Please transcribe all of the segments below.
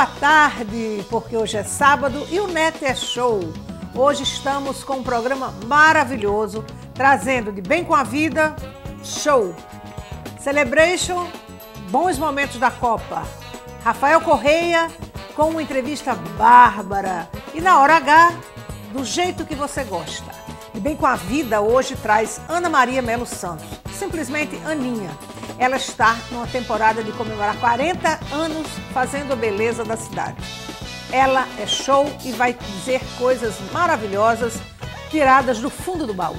boa tarde, porque hoje é sábado e o Neto é show. Hoje estamos com um programa maravilhoso, trazendo de bem com a vida, show. Celebration, bons momentos da Copa. Rafael Correia com uma entrevista bárbara. E na hora H, do jeito que você gosta. E bem com a vida hoje traz Ana Maria Melo Santos, simplesmente Aninha ela está numa temporada de comemorar 40 anos fazendo a beleza da cidade. Ela é show e vai dizer coisas maravilhosas tiradas do fundo do baú.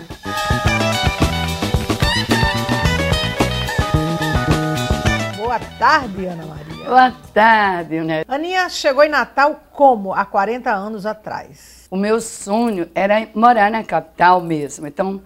Boa tarde, Ana Maria. Boa tarde, né? Aninha chegou em Natal como há 40 anos atrás? O meu sonho era morar na capital mesmo. Então,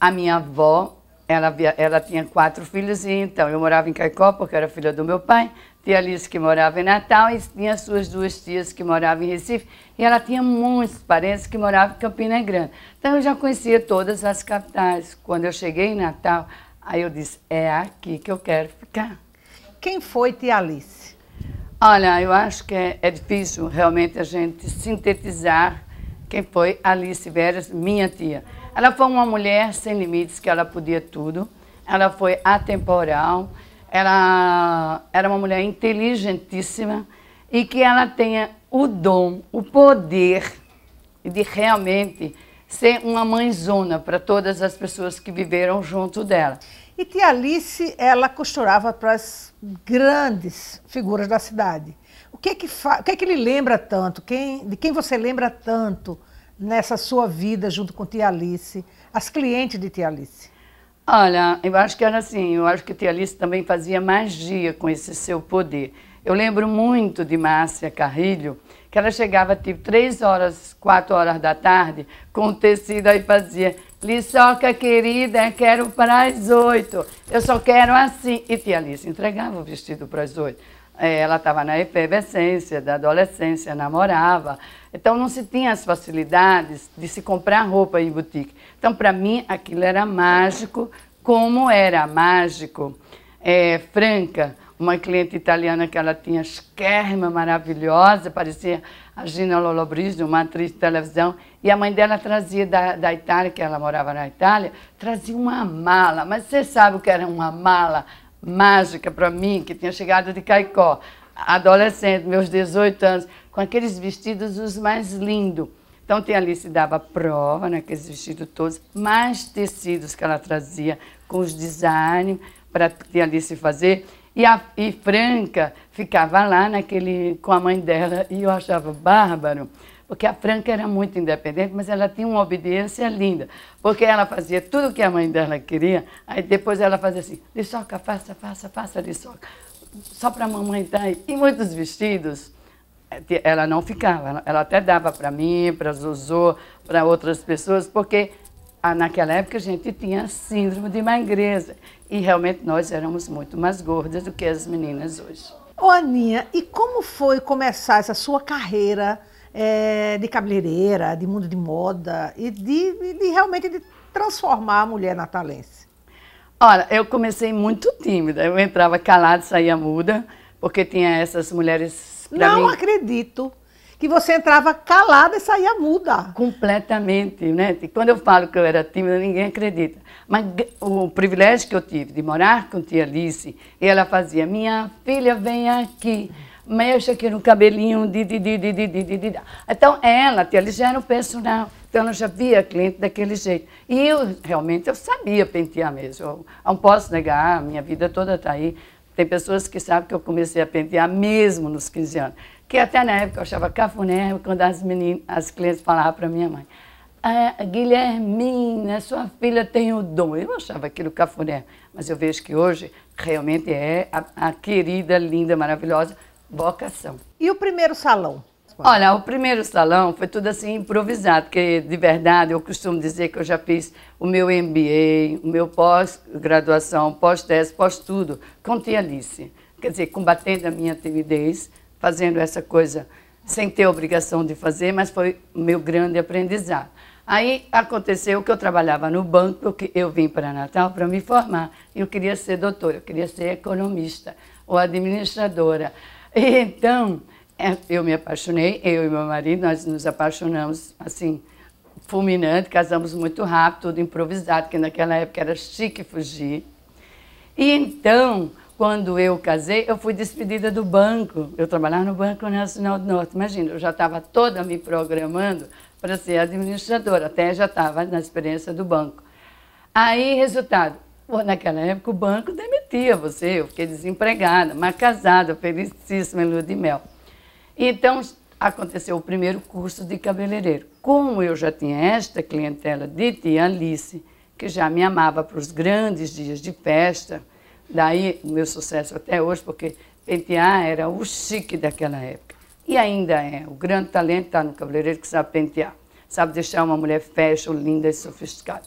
a minha avó ela, ela tinha quatro filhos, e então eu morava em Caicó, porque era filha do meu pai, tia Alice que morava em Natal e tinha suas duas tias que moravam em Recife. E ela tinha muitos parentes que moravam em Campina Grande. Então eu já conhecia todas as capitais. Quando eu cheguei em Natal, aí eu disse, é aqui que eu quero ficar. Quem foi tia Alice? Olha, eu acho que é, é difícil realmente a gente sintetizar quem foi Alice Veras, minha tia. Ela foi uma mulher sem limites, que ela podia tudo. Ela foi atemporal. Ela era uma mulher inteligentíssima e que ela tenha o dom, o poder de realmente ser uma mãezona para todas as pessoas que viveram junto dela. E que Alice, ela costurava para as grandes figuras da cidade. O que é que, fa... o que, é que lhe lembra tanto? Quem... De quem você lembra tanto? nessa sua vida junto com Tia Alice, as clientes de Tia Alice? Olha, eu acho que era assim, eu acho que Tia Alice também fazia magia com esse seu poder. Eu lembro muito de Márcia Carrilho, que ela chegava tipo três horas, quatro horas da tarde, com o tecido aí fazia, Liçoca querida, quero para as oito, eu só quero assim. E Tia Alice entregava o vestido para as oito. É, ela estava na efervescência da adolescência, namorava. Então não se tinha as facilidades de se comprar roupa em boutique. Então, para mim, aquilo era mágico, como era mágico. É, Franca, uma cliente italiana que ela tinha esquerma maravilhosa, parecia a Gina Lollobrigida, uma atriz de televisão, e a mãe dela trazia da, da Itália, que ela morava na Itália, trazia uma mala. Mas você sabe o que era uma mala? mágica para mim, que tinha chegado de Caicó, adolescente, meus 18 anos, com aqueles vestidos os mais lindos. Então, tem ali se dava prova naqueles né, vestidos todos, mais tecidos que ela trazia com os designs para que ali se fazer. E, a, e Franca ficava lá naquele com a mãe dela e eu achava bárbaro porque a Franca era muito independente, mas ela tinha uma obediência linda, porque ela fazia tudo o que a mãe dela queria, aí depois ela fazia assim, liçoca, faça, faça, faça liçoca, só para a mamãe dar. Tá e muitos vestidos, eh, ela não ficava, ela até dava para mim, para Zuzô, para outras pessoas, porque ah, naquela época a gente tinha síndrome de magreza e realmente nós éramos muito mais gordas do que as meninas hoje. Ô Aninha, e como foi começar essa sua carreira é, de cabeleireira, de mundo de moda e de, de realmente de transformar a mulher natalense? Olha, eu comecei muito tímida. Eu entrava calada, saía muda, porque tinha essas mulheres. Não mim... acredito que você entrava calada e saía muda. Completamente, né? Quando eu falo que eu era tímida, ninguém acredita. Mas o privilégio que eu tive de morar com tia Alice, e ela fazia: Minha filha, vem aqui mexe aqui no cabelinho, di, di, di, di, di, di, di, Então, ela, eles já eram personal, então ela já via cliente daquele jeito. E eu, realmente, eu sabia pentear mesmo, eu não posso negar, minha vida toda está aí. Tem pessoas que sabem que eu comecei a pentear mesmo nos 15 anos, que até na época eu achava cafuné quando as, meninas, as clientes falavam para minha mãe, ah, Guilhermina, sua filha tem o dom. Eu achava aquilo cafuné, mas eu vejo que hoje realmente é a, a querida, linda, maravilhosa, Vocação. E o primeiro salão? Olha, o primeiro salão foi tudo assim improvisado, porque de verdade eu costumo dizer que eu já fiz o meu MBA, o meu pós-graduação, pós-tese, pós-tudo com Tia Alice. Quer dizer, combatendo a minha timidez, fazendo essa coisa sem ter obrigação de fazer, mas foi o meu grande aprendizado. Aí aconteceu que eu trabalhava no banco, que eu vim para Natal para me formar. Eu queria ser doutora, eu queria ser economista ou administradora. E então, é, eu me apaixonei, eu e meu marido, nós nos apaixonamos assim, fulminante, casamos muito rápido, tudo improvisado, que naquela época era chique fugir. E então, quando eu casei, eu fui despedida do banco. Eu trabalhava no Banco Nacional do Norte. Imagina, eu já estava toda me programando para ser administradora, até já estava na experiência do banco. Aí, resultado, naquela época o banco tia você, eu fiquei desempregada, mas casada, felicíssima em lua de mel. Então, aconteceu o primeiro curso de cabeleireiro. Como eu já tinha esta clientela de tia Alice, que já me amava para os grandes dias de festa, daí o meu sucesso até hoje, porque pentear era o chique daquela época. E ainda é, o grande talento está no cabeleireiro que sabe pentear, sabe deixar uma mulher fashion, linda e sofisticada.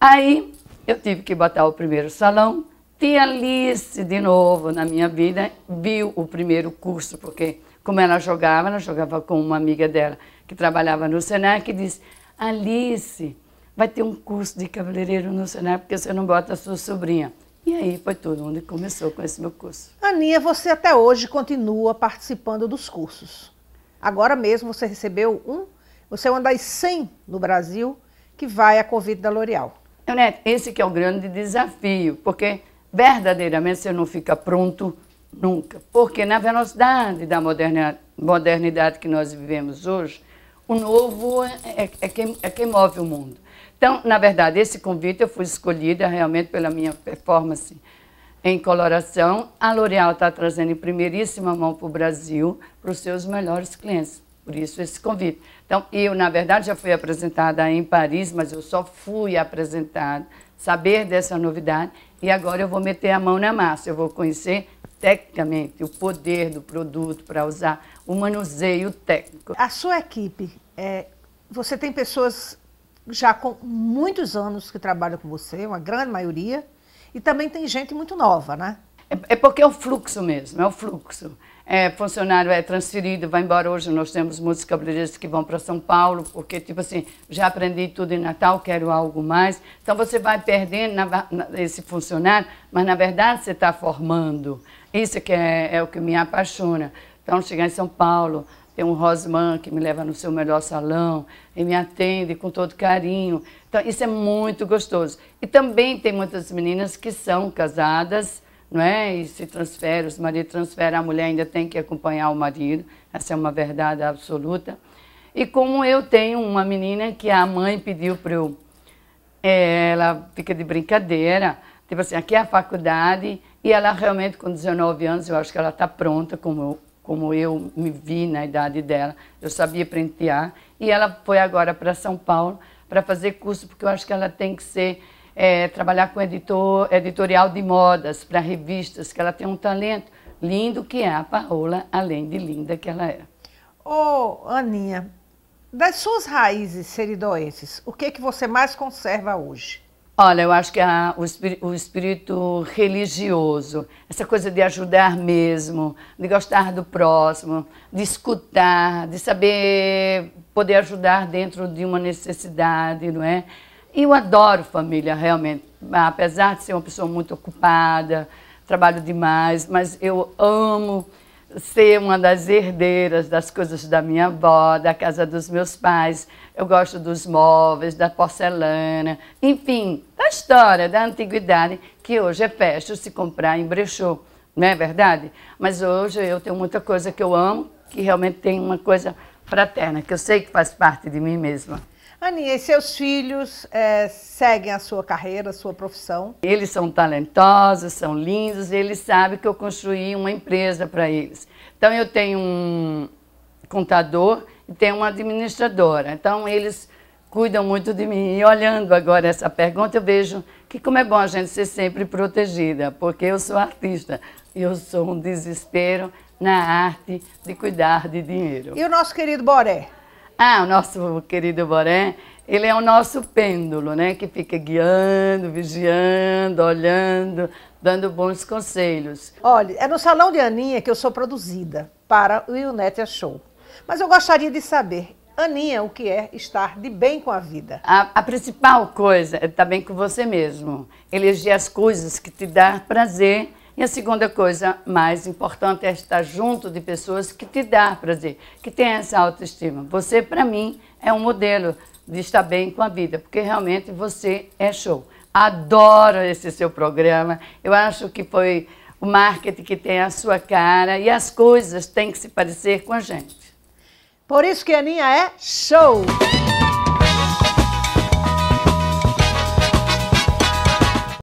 Aí eu tive que botar o primeiro salão, Tia Alice, de novo, na minha vida, viu o primeiro curso, porque como ela jogava, ela jogava com uma amiga dela que trabalhava no Senac, e disse, Alice, vai ter um curso de cabeleireiro no Senac, porque você não bota a sua sobrinha. E aí foi tudo onde começou com esse meu curso. Aninha, você até hoje continua participando dos cursos. Agora mesmo você recebeu um, você é uma das 100 no Brasil que vai à convite da L'Oréal. Eunete, esse que é o grande desafio, porque verdadeiramente você não fica pronto nunca. Porque na velocidade da modernidade que nós vivemos hoje, o novo é, é, é, quem, é quem move o mundo. Então, na verdade, esse convite eu fui escolhida realmente pela minha performance em coloração. A L'Oréal está trazendo em primeiríssima mão para o Brasil, para os seus melhores clientes. Por isso esse convite. Então, eu, na verdade, já fui apresentada em Paris, mas eu só fui apresentada, saber dessa novidade e agora eu vou meter a mão na massa, eu vou conhecer tecnicamente o poder do produto para usar o manuseio técnico. A sua equipe, é, você tem pessoas já com muitos anos que trabalham com você, uma grande maioria, e também tem gente muito nova, né? É, é porque é o fluxo mesmo, é o fluxo. É, funcionário é transferido, vai embora hoje. Nós temos muitos cabeleireiros que vão para São Paulo, porque, tipo assim, já aprendi tudo em Natal, quero algo mais. Então, você vai perdendo na, na, esse funcionário, mas, na verdade, você está formando. Isso que é, é, o que me apaixona. Então, chegar em São Paulo, tem um Rosman que me leva no seu melhor salão e me atende com todo carinho. Então, isso é muito gostoso. E também tem muitas meninas que são casadas, não é? E se transfere, se o marido transfere, a mulher ainda tem que acompanhar o marido. Essa é uma verdade absoluta. E como eu tenho uma menina que a mãe pediu para eu, é, ela fica de brincadeira, tipo assim, aqui é a faculdade, e ela realmente com 19 anos, eu acho que ela está pronta, como eu, como eu me vi na idade dela, eu sabia prentear, e ela foi agora para São Paulo para fazer curso, porque eu acho que ela tem que ser é, trabalhar com editor, editorial de modas para revistas, que ela tem um talento lindo que é a Paola, além de linda que ela é. Ô, oh, Aninha, das suas raízes seridoenses, o que é que você mais conserva hoje? Olha, eu acho que a, o, o, espírito religioso, essa coisa de ajudar mesmo, de gostar do próximo, de escutar, de saber poder ajudar dentro de uma necessidade, não é? Eu adoro família, realmente. Apesar de ser uma pessoa muito ocupada, trabalho demais, mas eu amo ser uma das herdeiras das coisas da minha avó, da casa dos meus pais. Eu gosto dos móveis, da porcelana, enfim, da história, da antiguidade, que hoje é festa se comprar em brechó, não é verdade? Mas hoje eu tenho muita coisa que eu amo, que realmente tem uma coisa fraterna, que eu sei que faz parte de mim mesma. Aninha, e seus filhos é, seguem a sua carreira, a sua profissão? Eles são talentosos, são lindos, e eles sabem que eu construí uma empresa para eles. Então, eu tenho um contador e tenho uma administradora. Então, eles cuidam muito de mim. E olhando agora essa pergunta, eu vejo que como é bom a gente ser sempre protegida, porque eu sou artista, eu sou um desespero na arte de cuidar de dinheiro. E o nosso querido Boré? Ah, o nosso querido Boré, ele é o nosso pêndulo, né? Que fica guiando, vigiando, olhando, dando bons conselhos. Olha, é no Salão de Aninha que eu sou produzida para o Ilnete Show. Mas eu gostaria de saber, Aninha, o que é estar de bem com a vida? A, a principal coisa é estar bem com você mesmo. Eleger as coisas que te dão prazer e a segunda coisa mais importante é estar junto de pessoas que te dá prazer, que tem essa autoestima. Você, para mim, é um modelo de estar bem com a vida, porque realmente você é show. Adoro esse seu programa. Eu acho que foi o marketing que tem a sua cara e as coisas têm que se parecer com a gente. Por isso que a Aninha é show!